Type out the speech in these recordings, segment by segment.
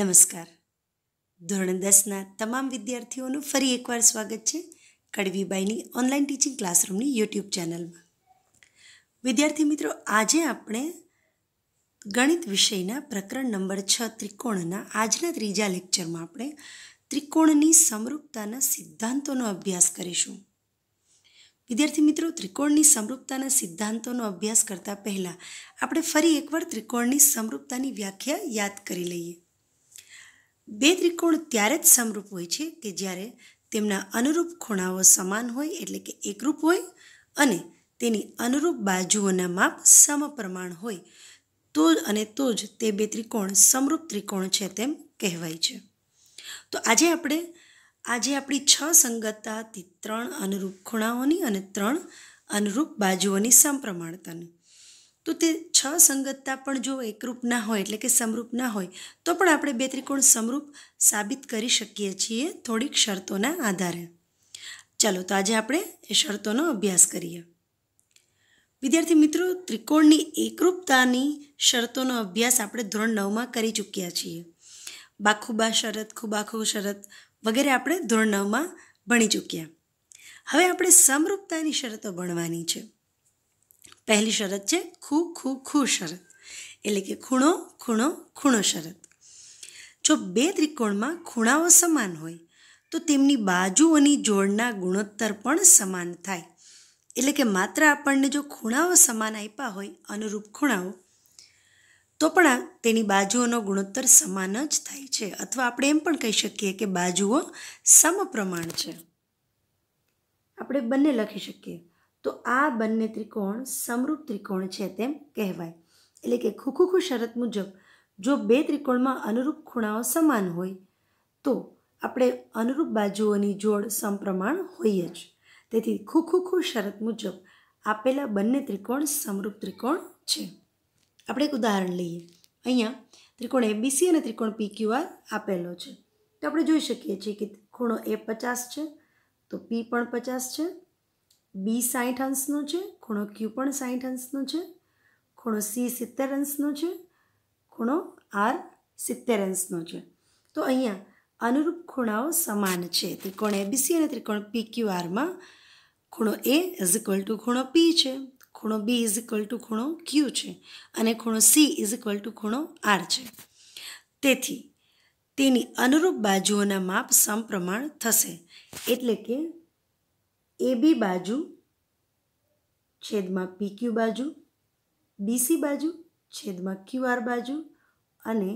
નમસ્કાર ધોરણ દસના તમામ વિદ્યાર્થીઓનું ફરી એકવાર સ્વાગત છે કડવીબાઈની ઓનલાઈન ટીચિંગ ક્લાસરૂમની યુટ્યુબ ચેનલમાં વિદ્યાર્થી મિત્રો આજે આપણે ગણિત વિષયના પ્રકરણ નંબર છ ત્રિકોણના આજના ત્રીજા લેક્ચરમાં આપણે ત્રિકોણની સમરૂપતાના સિદ્ધાંતોનો અભ્યાસ કરીશું વિદ્યાર્થી મિત્રો ત્રિકોણની સમરૂપતાના સિદ્ધાંતોનો અભ્યાસ કરતાં પહેલાં આપણે ફરી એકવાર ત્રિકોણની સમરૂપતાની વ્યાખ્યા યાદ કરી લઈએ બે ત્રિકોણ ત્યારે જ સમરૂપ હોય છે કે જ્યારે તેમના અનુરૂપ ખૂણાઓ સમાન હોય એટલે કે એકરૂપ હોય અને તેની અનુરૂપ બાજુઓના માપ સમપ્રમાણ હોય તો જ અને તો જ તે બે ત્રિકોણ સમરૂપ ત્રિકોણ છે તેમ કહેવાય છે તો આજે આપણે આજે આપણી છ સંગતતાથી ત્રણ અનુરૂપ ખૂણાઓની અને ત્રણ અનુરૂપ બાજુઓની સમપ્રમાણતાની તો તે છ સંગતતા પણ જો એકરૂપ ના હોય એટલે કે સમરૂપ ના હોય તો પણ આપણે બે ત્રિકોણ સમરૂપ સાબિત કરી શકીએ છીએ થોડીક શરતોના આધારે ચાલો તો આજે આપણે એ શરતોનો અભ્યાસ કરીએ વિદ્યાર્થી મિત્રો ત્રિકોણની એકરૂપતાની શરતોનો અભ્યાસ આપણે ધોરણ નવમાં કરી ચૂક્યા છીએ બાખુબા શરત ખુબાખુ શરત વગેરે આપણે ધોરણ નવમાં ભણી ચૂક્યા હવે આપણે સમરૂપતાની શરતો ભણવાની છે પહેલી શરત છે ખૂ ખૂ ખૂ શરત એટલે કે ખૂણો ખૂણો ખૂણો શરત જો બે ત્રિકોણમાં ખૂણાઓ સમાન હોય તો તેમની બાજુઓની જોડના ગુણોત્તર પણ સમાન થાય એટલે કે માત્ર આપણને જો ખૂણાઓ સમાન આપ્યા હોય અનુરૂપ ખૂણાઓ તો પણ તેની બાજુઓનો ગુણોત્તર સમાન જ થાય છે અથવા આપણે એમ પણ કહી શકીએ કે બાજુઓ સમપ્રમાણ છે આપણે બંને લખી શકીએ તો આ બંને ત્રિકોણ સમરૂપ ત્રિકોણ છે તેમ કહેવાય એટલે કે ખુખુખુ શરત મુજબ જો બે ત્રિકોણમાં અનુરૂપ ખૂણાઓ સમાન હોય તો આપણે અનુરૂપ બાજુઓની જોડ સમપ્રમાણ હોઈએ જ તેથી ખુખુખુ શરત મુજબ આપેલા બંને ત્રિકોણ સમરૂપ ત્રિકોણ છે આપણે એક ઉદાહરણ લઈએ અહીંયા ત્રિકોણ એબીસી અને ત્રિકોણ પી પીક્યુઆર આપેલો છે તો આપણે જોઈ શકીએ છીએ કે ખૂણો એ પચાસ છે તો પી પણ પચાસ છે બી સાઠ અંશનો છે ખૂણો ક્યુ પણ સાઠ અંશનો છે ખૂણો સી સિત્તેર અંશનો છે ખૂણો આર સિત્તેર અંશનો છે તો અહીંયા અનુરૂપ ખૂણાઓ સમાન છે ત્રિકોણ એબીસી અને ત્રિકોણ પી ક્યુ આરમાં ખૂણો એ ઇઝ ઇક્વલ ટુ ખૂણો પી છે ખૂણો બી ઇઝ ઇક્વલ ટુ ખૂણો ક્યુ છે અને ખૂણો સી ઇઝ ઇક્વલ ટુ ખૂણો આર છે તેથી તેની અનુરૂપ બાજુઓના માપ સમપ્રમાણ થશે એટલે કે એબી બાજુ છેદમાં પીક્યુ બાજુ બીસી બાજુ છેદમાં ક્યુઆર બાજુ અને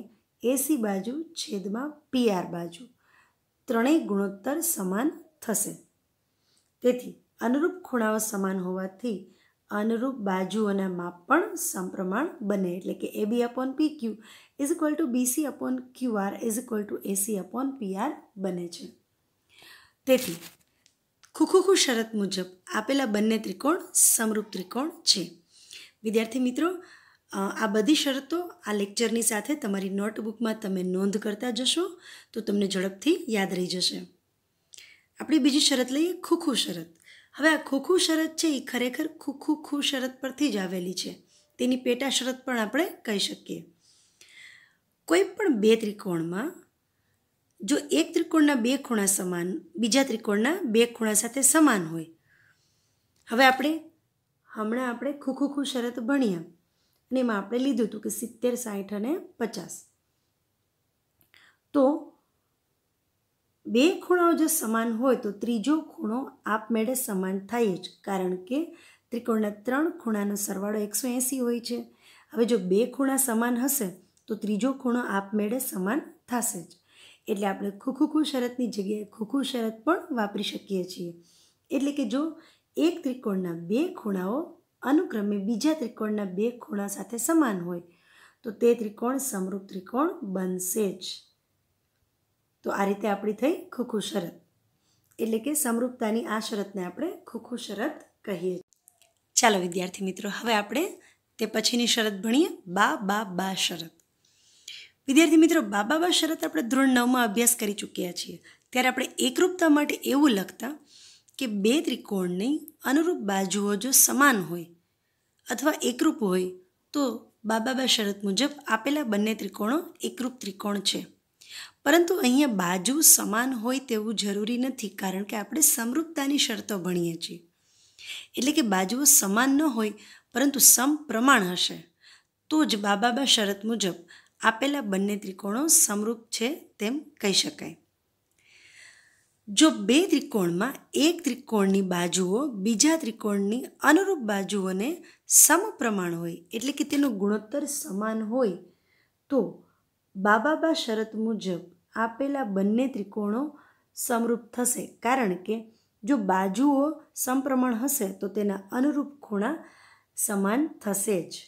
એસી બાજુ છેદમાં પીઆર બાજુ ત્રણેય ગુણોત્તર સમાન થશે તેથી અનુરૂપ ખૂણાઓ સમાન હોવાથી અનુરૂપ બાજુઓના માપ પણ સમપ્રમાણ બને એટલે કે AB upon P Q is equal to BC upon QR is equal to AC upon PR બને છે તેથી ખુખુખુ શરત મુજબ આપેલા બંને ત્રિકોણ સમરૂપ ત્રિકોણ છે વિદ્યાર્થી મિત્રો આ બધી શરતો આ લેક્ચરની સાથે તમારી નોટબુકમાં તમે નોંધ કરતા જશો તો તમને ઝડપથી યાદ રહી જશે આપણી બીજી શરત લઈએ ખુખુ શરત હવે આ ખુખુ શરત છે એ ખરેખર ખુખુ ખુ શરત પરથી જ આવેલી છે તેની પેટા શરત પણ આપણે કહી શકીએ કોઈ પણ બે ત્રિકોણમાં જો એક ત્રિકોણના બે ખૂણા સમાન બીજા ત્રિકોણના બે ખૂણા સાથે સમાન હોય હવે આપણે હમણાં આપણે ખૂ શરત ભણ્યા અને એમાં આપણે લીધું હતું કે સિત્તેર સાઠ અને પચાસ તો બે ખૂણાઓ જો સમાન હોય તો ત્રીજો ખૂણો આપમેળે સમાન થાય જ કારણ કે ત્રિકોણના ત્રણ ખૂણાનો સરવાળો એકસો એંસી હોય છે હવે જો બે ખૂણા સમાન હશે તો ત્રીજો ખૂણો આપમેળે સમાન થશે જ એટલે આપણે ખૂખુખુ શરતની જગ્યાએ ખૂખુ શરત પણ વાપરી શકીએ છીએ એટલે કે જો એક ત્રિકોણના બે ખૂણાઓ અનુક્રમે બીજા ત્રિકોણના બે ખૂણા સાથે સમાન હોય તો તે ત્રિકોણ સમરૂપ ત્રિકોણ બનશે જ તો આ રીતે આપણી થઈ ખૂખુ શરત એટલે કે સમરૂપતાની આ શરતને આપણે ખૂખુ શરત કહીએ ચાલો વિદ્યાર્થી મિત્રો હવે આપણે તે પછીની શરત ભણીએ બા બા બા શરત વિદ્યાર્થી મિત્રો બાબાબા શરત આપણે ધોરણ નવમાં અભ્યાસ કરી ચૂક્યા છીએ ત્યારે આપણે એકરૂપતા માટે એવું લખતા કે બે ત્રિકોણની અનુરૂપ બાજુઓ જો સમાન હોય અથવા એકરૂપ હોય તો બાબાબા શરત મુજબ આપેલા બંને ત્રિકોણો એકરૂપ ત્રિકોણ છે પરંતુ અહીંયા બાજુ સમાન હોય તેવું જરૂરી નથી કારણ કે આપણે સમરૂપતાની શરતો ભણીએ છીએ એટલે કે બાજુઓ સમાન ન હોય પરંતુ સમપ્રમાણ હશે તો જ બાબાબા શરત મુજબ આપેલા બંને ત્રિકોણો સમરૂપ છે તેમ કહી શકાય જો બે ત્રિકોણમાં એક ત્રિકોણની બાજુઓ બીજા ત્રિકોણની અનુરૂપ બાજુઓને સમપ્રમાણ હોય એટલે કે તેનો ગુણોત્તર સમાન હોય તો બાબાબા શરત મુજબ આપેલા બંને ત્રિકોણો સમરૂપ થશે કારણ કે જો બાજુઓ સમપ્રમાણ હશે તો તેના અનુરૂપ ખૂણા સમાન થશે જ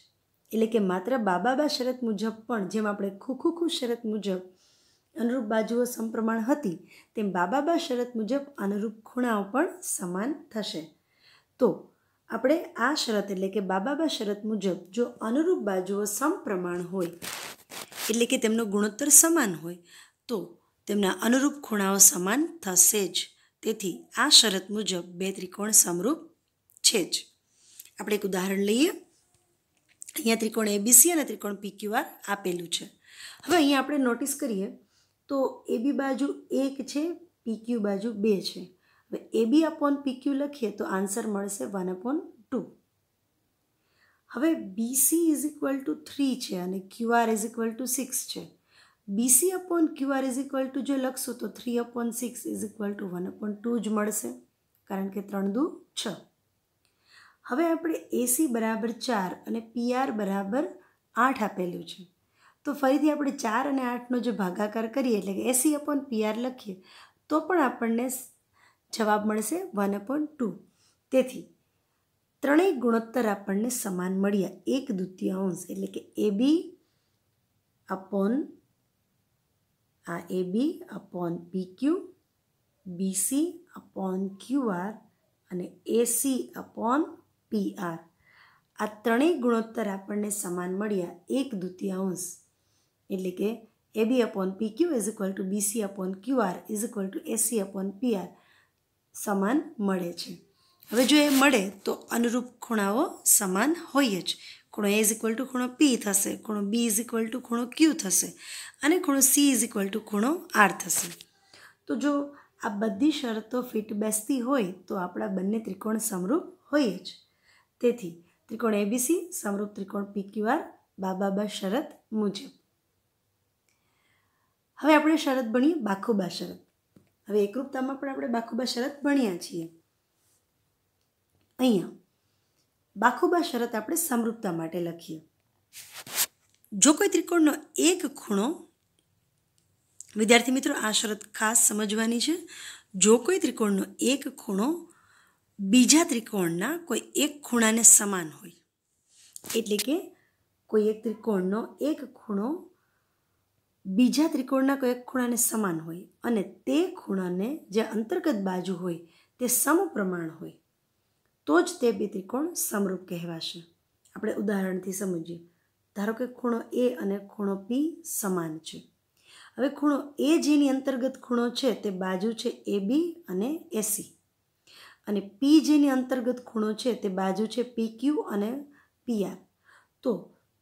એટલે કે માત્ર બાબાબા શરત મુજબ પણ જેમ આપણે ખુખુખુ શરત મુજબ અનુરૂપ બાજુઓ સમપ્રમાણ હતી તેમ બાબાબા શરત મુજબ અનુરૂપ ખૂણાઓ પણ સમાન થશે તો આપણે આ શરત એટલે કે બાબાબા શરત મુજબ જો અનુરૂપ બાજુઓ સમપ્રમાણ હોય એટલે કે તેમનો ગુણોત્તર સમાન હોય તો તેમના અનુરૂપ ખૂણાઓ સમાન થશે જ તેથી આ શરત મુજબ બે ત્રિકોણ સમરૂપ છે જ આપણે એક ઉદાહરણ લઈએ અહીંયા ત્રિકોણ એબીસી અને ત્રિકોણ પીક્યુઆર આપેલું છે હવે અહીંયા આપણે નોટિસ કરીએ તો એબી બાજુ એક છે પીક્યુ બાજુ બે છે હવે એબી અપોન પીક્યુ લખીએ તો આન્સર મળશે વન અપોન ટુ હવે BC is equal to three છે અને QR is equal to six છે BC upon QR is equal to જો લખશું તો three upon six is equal to one upon two જ મળશે કારણ કે ત્રણ દુ છ હવે આપણે એસી બરાબર ચાર અને પીઆર બરાબર આઠ આપેલું છે તો ફરીથી આપણે ચાર અને આઠનો જો ભાગાકાર કરીએ એટલે કે એસી અપોન પીઆર લખીએ તો પણ આપણને જવાબ મળશે વન અપોન ટુ તેથી ત્રણેય ગુણોત્તર આપણને સમાન મળ્યા એક દ્વિતીયાંશ એટલે કે એ બી અપોન આ A B upon P Q BC upon QR અને એસી અપોન પી આર આ ત્રણેય ગુણોત્તર આપણને સમાન મળ્યા એક દ્વિતીયાંશ એટલે કે A B upon P Q is equal to BC upon Q R is equal to AC upon P R સમાન મળે છે હવે જો એ મળે તો અનુરૂપ ખૂણાઓ સમાન હોય જ ખૂણો એ ઇઝ ઇક્વલ ટુ ખૂણો પી થશે ખૂણો બી ઇઝ ઇક્વલ ટુ ખૂણો ક્યુ થશે અને ખૂણો સી ઇઝ ઇક્વલ ટુ ખૂણો આર થશે તો જો આ બધી શરતો ફિટ બેસતી હોય તો આપણા બંને ત્રિકોણ સમરૂપ હોય જ તેથી ત્રિકોણ એબીસી સમરૂપ ત્રિકોણ પીક્યુઆર બાબાબા શરત મુજબ હવે આપણે શરત ભણીએ બાખુબા શરત હવે એકરૂપતામાં પણ આપણે બાખુબા શરત ભણ્યા છીએ અહીંયા બાખુબા શરત આપણે સમરૂપતા માટે લખીએ જો કોઈ ત્રિકોણનો એક ખૂણો વિદ્યાર્થી મિત્રો આ શરત ખાસ સમજવાની છે જો કોઈ ત્રિકોણનો એક ખૂણો બીજા ત્રિકોણના કોઈ એક ખૂણાને સમાન હોય એટલે કે કોઈ એક ત્રિકોણનો એક ખૂણો બીજા ત્રિકોણના કોઈ એક ખૂણાને સમાન હોય અને તે ખૂણાને જે અંતર્ગત બાજુ હોય તે સમપ્રમાણ હોય તો જ તે બે ત્રિકોણ સમરૂપ કહેવાશે આપણે ઉદાહરણથી સમજીએ ધારો કે ખૂણો એ અને ખૂણો બી સમાન છે હવે ખૂણો એ જેની અંતર્ગત ખૂણો છે તે બાજુ છે એ બી અને એસી અને પી જેની અંતર્ગત ખૂણો છે તે બાજુ છે પી ક્યુ અને પી આર તો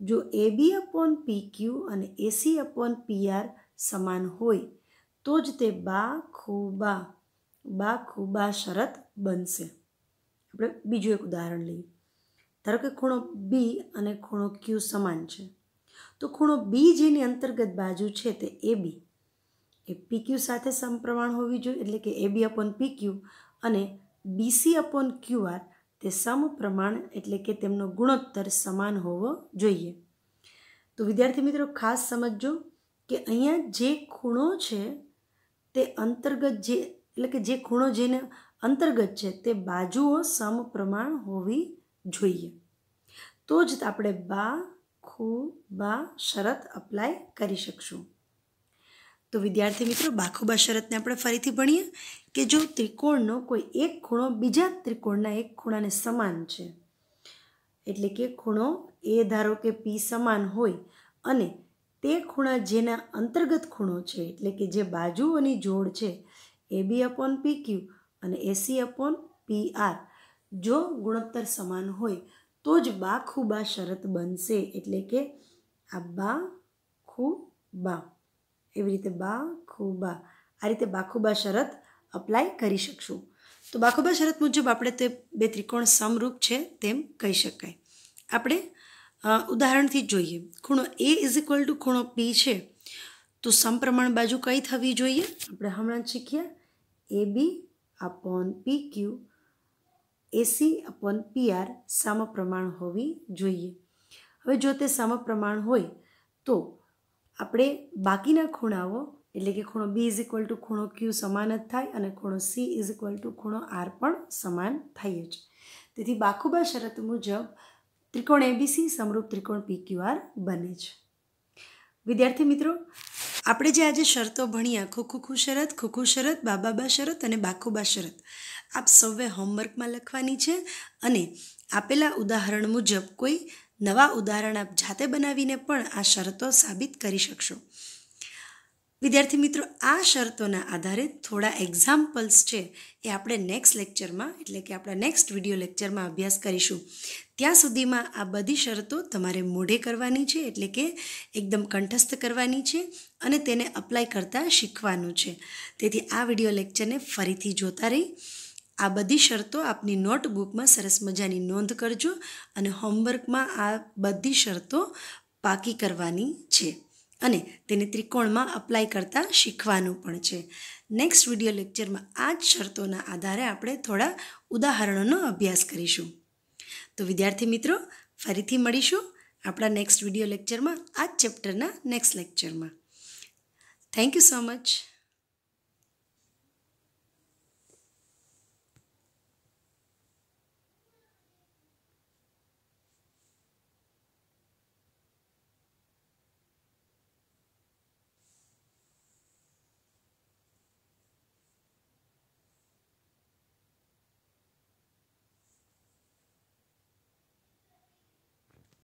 જો એ બી અપોન પી ક્યુ અને એસી અપોન પી આર સમાન હોય તો જ તે બા ખૂબા બા ખૂબા શરત બનશે આપણે બીજું એક ઉદાહરણ લઈએ ધારો કે ખૂણો બી અને ખૂણો ક્યુ સમાન છે તો ખૂણો બી જેની અંતર્ગત બાજુ છે તે એ બી એ પી ક્યુ સાથે સમપ્રમાણ હોવી જોઈએ એટલે કે એ બી અપોન પી ક્યુ અને બીસી અપોન ક્યુઆર તે સમ પ્રમાણ એટલે કે તેમનો ગુણોત્તર સમાન હોવો જોઈએ તો વિદ્યાર્થી મિત્રો ખાસ સમજજો કે અહીંયા જે ખૂણો છે તે અંતર્ગત જે એટલે કે જે ખૂણો જેને અંતર્ગત છે તે બાજુઓ સમ પ્રમાણ હોવી જોઈએ તો જ આપણે બા ખૂ બા શરત અપ્લાય કરી શકશું તો વિદ્યાર્થી મિત્રો બાખુબા શરતને આપણે ફરીથી ભણીએ કે જો ત્રિકોણનો કોઈ એક ખૂણો બીજા ત્રિકોણના એક ખૂણાને સમાન છે એટલે કે ખૂણો એ ધારો કે પી સમાન હોય અને તે ખૂણા જેના અંતર્ગત ખૂણો છે એટલે કે જે બાજુઓની જોડ છે એ બી અપોન પી ક્યુ અને એસી અપોન પી આર જો ગુણોત્તર સમાન હોય તો જ બાખુબા શરત બનશે એટલે કે આ બા ખુ બા એવી રીતે બાખુબા આ રીતે બાખુબા શરત અપ્લાય કરી શકશું તો બાખુબા શરત મુજબ આપણે તે બે ત્રિકોણ સમરૂપ છે તેમ કહી શકાય આપણે ઉદાહરણથી જોઈએ ખૂણો એ ઇઝ ઇક્વલ ટુ ખૂણો પી છે તો સમપ્રમાણ બાજુ કઈ થવી જોઈએ આપણે હમણાં શીખ્યા A B upon P Q AC upon P R સમપ્રમાણ હોવી જોઈએ હવે જો તે સમપ્રમાણ હોય તો આપણે બાકીના ખૂણાઓ એટલે કે ખૂણો બી ઇઝ ઇક્વલ ટુ ખૂણો ક્યુ સમાન જ થાય અને ખૂણો સી ઇઝ ઇક્વલ ટુ ખૂણો આર પણ સમાન થાય જ તેથી બાખુબા શરત મુજબ ત્રિકોણ એબીસી સમરૂપ ત્રિકોણ પી ક્યુ બને છે વિદ્યાર્થી મિત્રો આપણે જે આજે શરતો ભણ્યા ખોખુખુ શરત ખુખુ શરત બાબાબા શરત અને બાખુબા શરત આપ સૌએ હોમવર્કમાં લખવાની છે અને આપેલા ઉદાહરણ મુજબ કોઈ નવા ઉદાહરણ આપ જાતે બનાવીને પણ આ શરતો સાબિત કરી શકશો વિદ્યાર્થી મિત્રો આ શરતોના આધારે થોડા એક્ઝામ્પલ્સ છે એ આપણે નેક્સ્ટ લેક્ચરમાં એટલે કે આપણા નેક્સ્ટ વિડીયો લેક્ચરમાં અભ્યાસ કરીશું ત્યાં સુધીમાં આ બધી શરતો તમારે મોઢે કરવાની છે એટલે કે એકદમ કંઠસ્થ કરવાની છે અને તેને અપ્લાય કરતાં શીખવાનું છે તેથી આ વિડીયો લેક્ચરને ફરીથી જોતા રહી આ બધી શરતો આપની નોટબુકમાં સરસ મજાની નોંધ કરજો અને હોમવર્કમાં આ બધી શરતો પાકી કરવાની છે અને તેને ત્રિકોણમાં અપ્લાય કરતાં શીખવાનું પણ છે નેક્સ્ટ વિડીયો લેક્ચરમાં આ જ શરતોના આધારે આપણે થોડા ઉદાહરણોનો અભ્યાસ કરીશું તો વિદ્યાર્થી મિત્રો ફરીથી મળીશું આપણા નેક્સ્ટ વિડીયો લેક્ચરમાં આ જ ચેપ્ટરના નેક્સ્ટ લેક્ચરમાં થેન્ક યુ સો મચ